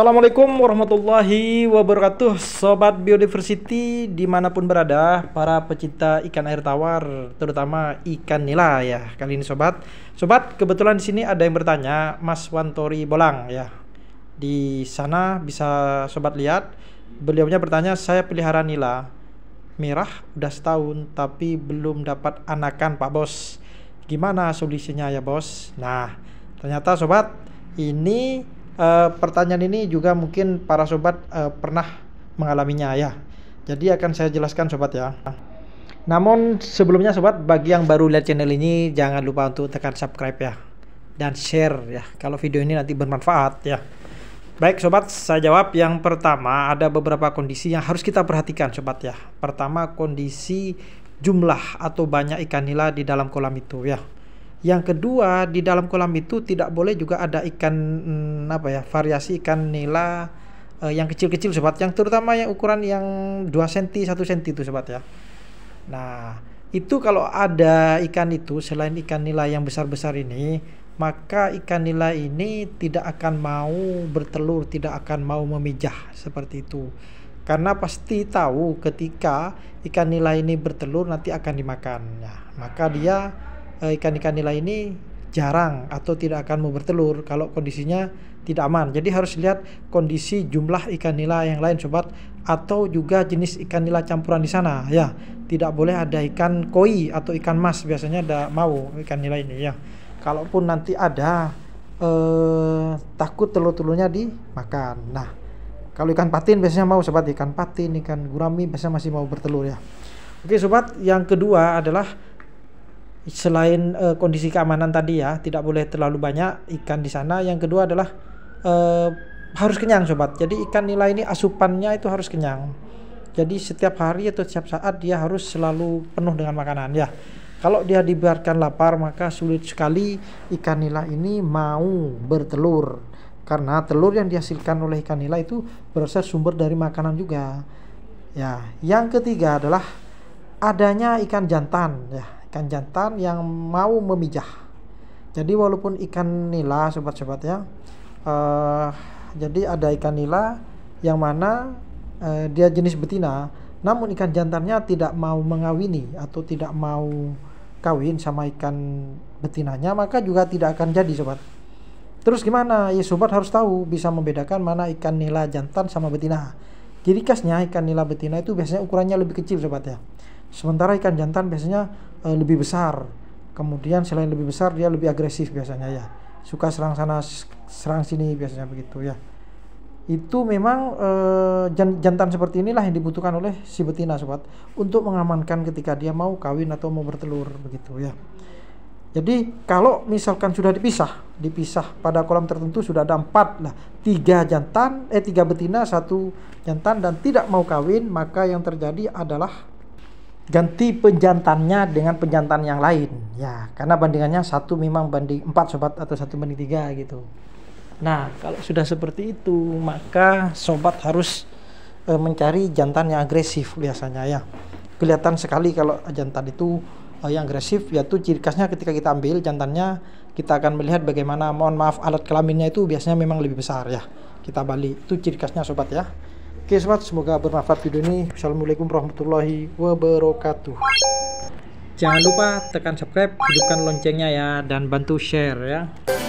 Assalamualaikum warahmatullahi wabarakatuh Sobat Biodiversity dimanapun berada Para pecinta ikan air tawar Terutama ikan nila ya Kali ini sobat Sobat kebetulan di sini ada yang bertanya Mas Wantori Bolang ya Di sana bisa sobat lihat Beliaunya bertanya saya pelihara nila Merah udah setahun Tapi belum dapat anakan pak bos Gimana solusinya ya bos Nah ternyata sobat Ini Eh, pertanyaan ini juga mungkin para sobat uh, pernah mengalaminya ya. Jadi akan saya jelaskan sobat ya. Namun sebelumnya sobat bagi yang baru lihat channel ini jangan lupa untuk tekan subscribe ya dan share ya kalau video ini nanti bermanfaat ya. Baik sobat, saya jawab yang pertama ada beberapa kondisi yang harus kita perhatikan sobat ya. Pertama kondisi jumlah atau banyak ikan nila di dalam kolam itu ya. Yang kedua, di dalam kolam itu tidak boleh juga ada ikan mm, apa ya, variasi ikan nila eh, yang kecil-kecil sobat, yang terutama yang ukuran yang 2 cm, 1 cm itu sobat ya. Nah, itu kalau ada ikan itu selain ikan nila yang besar-besar ini, maka ikan nila ini tidak akan mau bertelur, tidak akan mau memijah seperti itu. Karena pasti tahu ketika ikan nila ini bertelur nanti akan dimakannya. maka dia Eh, ikan-ikan nila ini jarang atau tidak akan mau bertelur kalau kondisinya tidak aman. Jadi harus lihat kondisi jumlah ikan nila yang lain sobat atau juga jenis ikan nila campuran di sana ya. Tidak boleh ada ikan koi atau ikan mas biasanya ada mau ikan nila ini ya. Kalaupun nanti ada eh, takut telur-telurnya dimakan. Nah, kalau ikan patin biasanya mau sobat ikan patin, ikan gurami biasanya masih mau bertelur ya. Oke sobat, yang kedua adalah selain uh, kondisi keamanan tadi ya tidak boleh terlalu banyak ikan di sana yang kedua adalah uh, harus kenyang sobat jadi ikan nila ini asupannya itu harus kenyang jadi setiap hari atau setiap saat dia harus selalu penuh dengan makanan ya kalau dia dibiarkan lapar maka sulit sekali ikan nila ini mau bertelur karena telur yang dihasilkan oleh ikan nila itu berasal sumber dari makanan juga ya yang ketiga adalah adanya ikan jantan ya ikan jantan yang mau memijah. Jadi walaupun ikan nila sobat-sobat ya, uh, jadi ada ikan nila yang mana uh, dia jenis betina, namun ikan jantannya tidak mau mengawini atau tidak mau kawin sama ikan betinanya maka juga tidak akan jadi sobat. Terus gimana? Ya sobat harus tahu bisa membedakan mana ikan nila jantan sama betina. Kiri khasnya ikan nila betina itu biasanya ukurannya lebih kecil sobat ya Sementara ikan jantan biasanya e, lebih besar. Kemudian selain lebih besar dia lebih agresif biasanya ya. Suka serang sana serang sini biasanya begitu ya. Itu memang e, jantan seperti inilah yang dibutuhkan oleh si betina sobat untuk mengamankan ketika dia mau kawin atau mau bertelur begitu ya. Jadi kalau misalkan sudah dipisah, dipisah pada kolam tertentu sudah ada empat lah, tiga jantan, eh tiga betina, satu jantan dan tidak mau kawin, maka yang terjadi adalah ganti penjantannya dengan penjantan yang lain ya karena bandingannya satu memang banding empat sobat atau satu banding tiga gitu nah kalau sudah seperti itu maka sobat harus e, mencari jantan yang agresif biasanya ya kelihatan sekali kalau jantan itu e, yang agresif yaitu ciri khasnya ketika kita ambil jantannya kita akan melihat bagaimana mohon maaf alat kelaminnya itu biasanya memang lebih besar ya kita balik itu ciri khasnya sobat ya Oke sobat, semoga bermanfaat video ini. Assalamualaikum warahmatullahi wabarakatuh. Jangan lupa tekan subscribe, hidupkan loncengnya ya, dan bantu share ya.